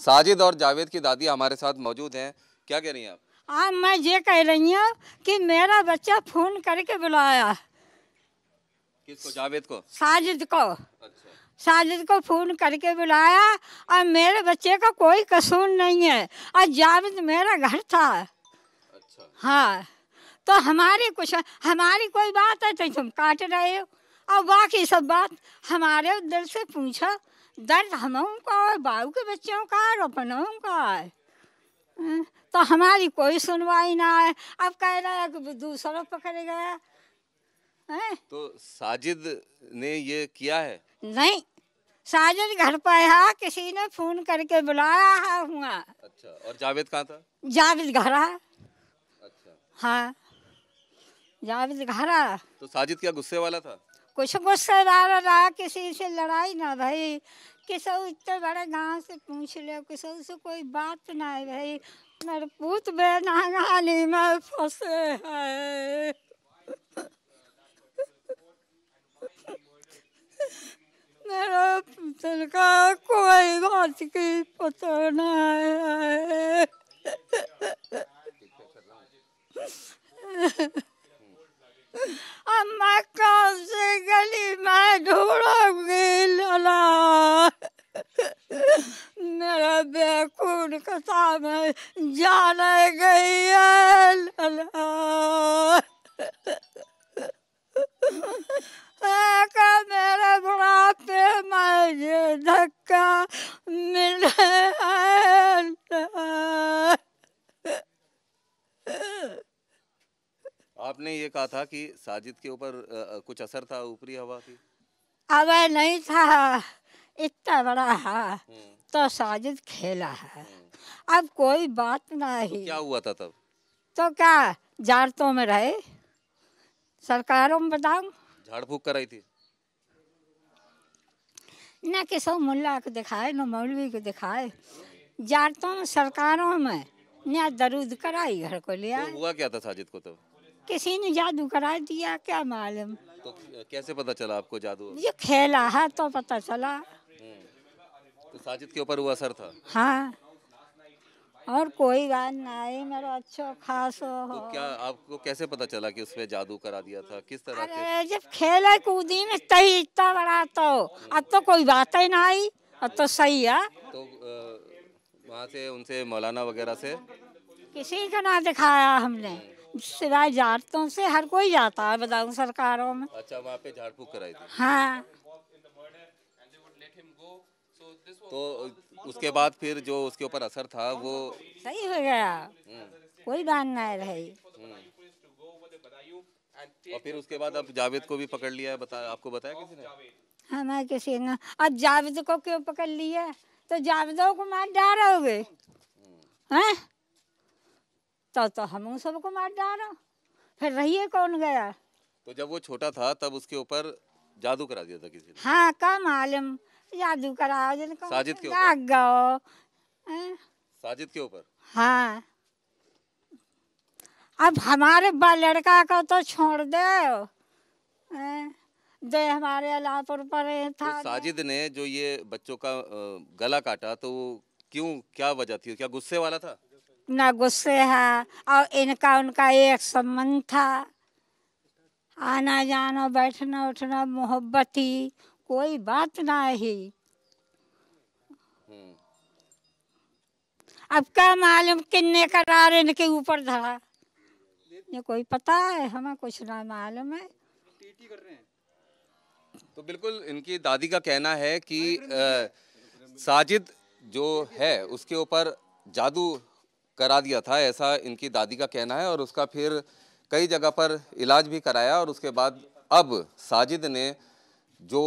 साजिद और जावेद की दादी हमारे साथ मौजूद हैं क्या कह रही हैं आप हाँ मैं ये कह रही हूँ कि मेरा बच्चा फोन करके बुलाया किसको जावेद को साजिद को अच्छा। साजिद को फोन करके बुलाया और मेरे बच्चे का कोई कसूर नहीं है और जावेद मेरा घर था अच्छा। हाँ तो हमारी कुछ हमारी कोई बात है तो तुम काट रहे हो और बाकी सब बात हमारे दिल से पूछो दर्द हमों का और बाबू के बच्चों का और अपनों का है हम्म, तो हमारी कोई सुनवाई ना है अब कह रहा है कि दूसरों पकड़े गया है तो साजिद ने ये किया है नहीं साजिद घर पर है हाँ, किसी ने फोन करके बुलाया है हुआ अच्छा और जावेद कहाँ था जावेद घर है अच्छा हाँ जावेद घर है तो साजिद क्या गुस्से वाला था कुछ गुस्से ना रहा किसी से लड़ाई ना भाई किसी इतने बड़े गांव से पूछ ले किसी से कोई बात ना है भई मेरे पूत बेनागाली में फंसे है मेरा पुतल का कोई बात की पता ना है मेरे खून कसा में जान गई मेरे बुढ़ापे में ये धक्का मिले आपने ये कहा था कि साजिद के ऊपर कुछ असर था ऊपरी हवा की अब नहीं था इतना बड़ा हा हम्म। तो साजिद खेला है हम्म। अब कोई बात तो नहीं क्या हुआ था तब तो क्या जारतों में रहे सरकारों में बताऊ झाड़ फूक रही थी न किसो मुल्ला को दिखाए न मौलवी को दिखाए हम्म। जारतों में सरकारों में न दरूद कराई घर को लिया तो हुआ क्या था साजिद को तब किसी ने जादू करा दिया क्या मालूम तो कैसे पता चला आपको जादू ये खेला है तो पता चला तो साजिद के ऊपर वो असर था हाँ और कोई बात नहीं मेरा अच्छा खास तो हो तो क्या आपको कैसे पता चला कि उसमें जादू करा दिया था किस तरह अरे के? जब खेले कूदी में तही इतना बड़ा तो अब तो कोई बात ही ना आई अब तो सही है तो वहाँ से उनसे मौलाना वगैरह से किसी का ना दिखाया हमने सिवाय जातों से हर कोई जाता है बताऊँ सरकारों में अच्छा वहाँ पे झाड़ फूक कराई थी हाँ तो उसके बाद फिर जो उसके ऊपर असर था वो सही हो गया कोई बात नहीं रही और फिर उसके बाद अब जावेद को भी पकड़ लिया बता आपको बताया किसी ने हमें हाँ, किसी ने अब जावेद को क्यों पकड़ लिया तो जावेदों को मार डालोगे हैं तो तो हम सबको मार डालो फिर रहिए कौन गया तो जब वो छोटा था तब उसके ऊपर जादू करा दिया था किसी ने हाँ कम आलम जादू कराओ जिनको साजिद के ऊपर? हाँ। साजिद के ऊपर हाँ अब हमारे बा लड़का को तो छोड़ दे हाँ। दे हमारे अलापुर पर था तो साजिद ने जो ये बच्चों का गला काटा तो क्यों क्या वजह थी क्या गुस्से वाला था ना गुस्से है और इनका उनका एक संबंध था आना जाना बैठना उठना मोहब्बत ही कोई बात ना है अब क्या मालूम किन्ने करार इनके ऊपर धरा ये कोई पता है हमें कुछ ना मालूम है तो बिल्कुल इनकी दादी का कहना है कि आ, साजिद जो है उसके ऊपर जादू करा दिया था ऐसा इनकी दादी का कहना है और उसका फिर कई जगह पर इलाज भी कराया और उसके बाद अब साजिद ने जो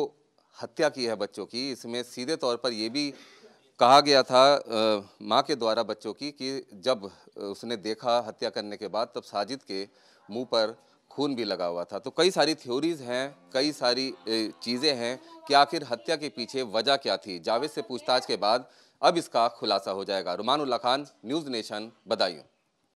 हत्या की है बच्चों की इसमें सीधे तौर पर यह भी कहा गया था माँ के द्वारा बच्चों की कि जब उसने देखा हत्या करने के बाद तब साजिद के मुंह पर खून भी लगा हुआ था तो कई सारी थ्योरीज हैं कई सारी चीज़ें हैं कि आखिर हत्या के पीछे वजह क्या थी जावेद से पूछताछ के बाद अब इसका खुलासा हो जाएगा रुमानुल्ला खान न्यूज़ नेशन बदायूँ